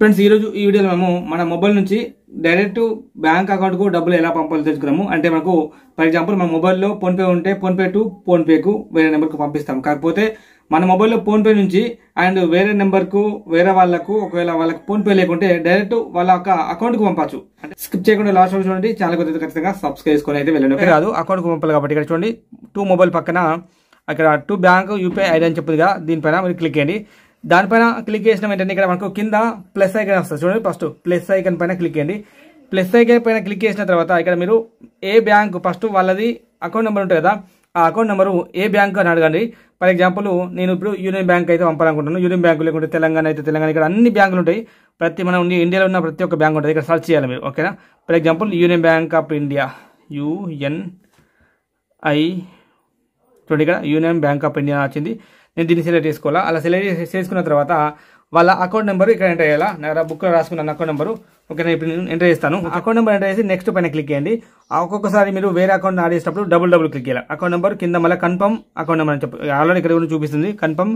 friends ఈరోజు ఈ వీడియోలో మేము మన మొబైల్ నుంచి డైరెక్ట్ బ్యాంక్ అకౌంట్కు డబ్బులు ఎలా పంపాలో తెలుసుకున్నాము అంటే మనకు ఫర్ ఎగ్జాంపుల్ మన మొబైల్లో ఫోన్పే ఉంటే ఫోన్పే టు ఫోన్పేకు వేరే నెంబర్కు పంపిస్తాం కాకపోతే మన మొబైల్లో ఫోన్పే నుంచి అండ్ వేరే నెంబర్కు వేరే వాళ్ళకు ఒకవేళ వాళ్ళకి ఫోన్పే లేకుంటే డైరెక్ట్ వాళ్ళ యొక్క అకౌంట్కు పంపచ్చు అంటే స్కిప్ చేయకుండా లాస్ట్ వరకు చూడండి చాలా కొద్దిగా ఖచ్చితంగా సబ్స్క్రైబ్ చేసుకొని అయితే వెళ్ళండి కాదు అకౌంట్కి పంపాలి కాబట్టి ఇక్కడ చూడండి టూ మొబైల్ పక్కన అక్కడ టూ బ్యాంక్ యూపీఐ ఐడి అని చెప్పిందిగా దీనిపైన మీరు క్లిక్ చేయండి దానిపైన క్లిక్ చేసిన వెంటనే ఇక్కడ మనకు కింద ప్లస్ ఐకన్ వస్తుంది చూడండి ఫస్ట్ ప్లస్ ఐకన్ పైన క్లిక్ చేయండి ప్లస్ ఐకన్ పైన క్లిక్ చేసిన తర్వాత ఇక్కడ మీరు ఏ బ్యాంక్ ఫస్ట్ వాళ్ళది అకౌంట్ నెంబర్ ఉంటుంది కదా ఆ అకౌంట్ నెంబరు ఏ బ్యాంక్ అని అడగండి ఫర్ ఎగ్జాంపుల్ నేను ఇప్పుడు యూనియన్ బ్యాంక్ అయితే పంపాలనుకుంటున్నాను యూనియన్ బ్యాంకు లేకుంటే తెలంగాణ అయితే తెలంగాణ ఇక్కడ అన్ని బ్యాంకులు ఉంటాయి ప్రతి మనం ఇండియాలో ఉన్న ప్రతి ఒక్క బ్యాంక్ ఉంటుంది ఇక్కడ సర్చ్ చేయాలి మీరు ఓకేనా for example union bank of India UNI చూడండి ఇక్కడ యూనియన్ బ్యాంక్ ఆఫ్ ఇండియా వచ్చింది నేను దీన్ని సెలెక్ట్ చేసుకోవాలా అలా సెలెక్ట్ చేసుకున్న తర్వాత వాళ్ళ అకౌంట్ నెంబర్ ఇక్కడ ఎంటర్ చేయాలా బుక్ బుక్లో రాసుకున్నాను అకౌంట్ నెంబర్ ఓకే నేను ఇప్పుడు నేను ఎంటర్ చేస్తాను అకౌంట్ నెంబర్ ఎంటర్ చేసి నెక్స్ట్ పైన క్లిక్ చేయండి ఒక్కొక్కసారి మీరు వేరే అకౌంట్ యాడ్ చేసేటప్పుడు డబుల్ డబుల్ క్లిక్ చేయాలి అకౌంట్ నెంబర్ కింద మళ్ళీ కన్ఫర్మ్ అకౌంట్ నెంబర్ అని చెప్పి ఆల్రెడీ ఇక్కడ కూడా చూపిస్తుంది కన్ఫర్మ్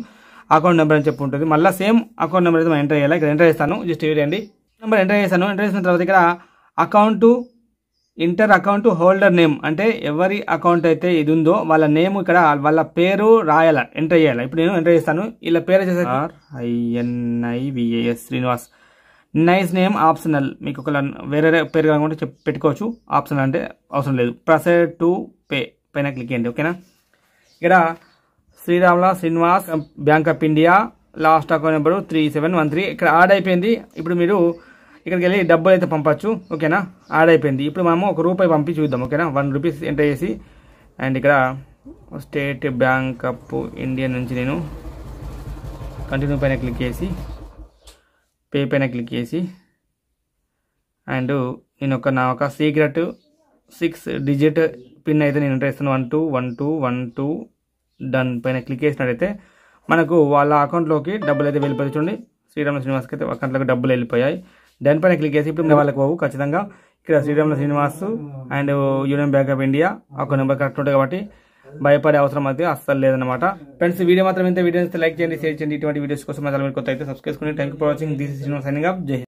అకౌంట్ నెంబర్ అని చెప్పి ఉంటుంది మళ్ళీ సేమ్ అకౌంట్ నెంబర్ అయితే ఎంటర్ చేయాలి ఇక్కడ ఎంటర్ చేస్తాను జస్ట్ వేయండి నెంబర్ ఎంటర్ చేస్తాను ఎంటర్ చేసిన తర్వాత ఇక్కడ account enter account holder name అంటే ఎవరి అకౌంట్ అయితే ఇది ఉందో వాళ్ళ నేమ్ ఇక్కడ వాళ్ళ పేరు రాయాల ఎంటర్ చేయాలి ఇప్పుడు నేను ఎంటర్ చేస్తాను ఇలా పేరు ఐఎన్ఐ ఐఎన్ఐవిఏఎస్ శ్రీనివాస్ నైస్ నేమ్ ఆప్షనల్ మీకు ఒకళ్ళ వేరే పేరు కాకుండా చెప్ పెట్టుకోవచ్చు ఆప్షనల్ అంటే అవసరం లేదు ప్రసెడ్ టు పే పైన క్లిక్ చేయండి ఓకేనా ఇక్కడ Sriramula Srinivas bank of India last account number three seven one three ఇక్కడ యాడ్ అయిపోయింది ఇప్పుడు మీరు ఇక్కడికి వెళ్ళి డబ్బులు అయితే పంపచ్చు ఓకేనా యాడ్ అయిపోయింది ఇప్పుడు మనము ఒక రూపాయి పంపి చూద్దాం ఓకేనా వన్ రూపీస్ ఎంటర్ చేసి అండ్ ఇక్కడ స్టేట్ బ్యాంక్ ఆఫ్ ఇండియా నుంచి నేను కంటిన్యూ పైన క్లిక్ చేసి పే పైన క్లిక్ చేసి అండ్ నేను ఒక నా ఒక సీక్రెట్ సిక్స్ డిజిట్ పిన్ అయితే నేను ఎంటర్ చేస్తాను one two one two one two done పైన క్లిక్ చేసినట్టయితే మనకు వాళ్ళ అకౌంట్లోకి డబ్బులు అయితే వెళ్ళిపోయి చూడండి శ్రీరామ శ్రీనివాస్కి అయితే అకౌంట్లోకి డబ్బులు వెళ్ళిపోయాయి దానిపైన క్లిక్ చేసి ఇప్పుడు వాళ్ళకి పోవు ఖచ్చితంగా ఇక్కడ Sriramla Srinivas and Union bank of India ఒక నెంబర్ కరెక్ట్ ఉంటుంది కాబట్టి భయపడే అవసరం అయితే అస్సలు లేదనమాట ఫ్రెండ్స్ వీడియో మాత్రం ఇంత వీడియో లైక్ చేయండి షేర్ చేయండి ఇటువంటి వీడియోస్ కోసం మళ్ళీ కొత్త అయితే సబ్స్క్రైబ్ చేసుకుని thank for watching this is signing up జై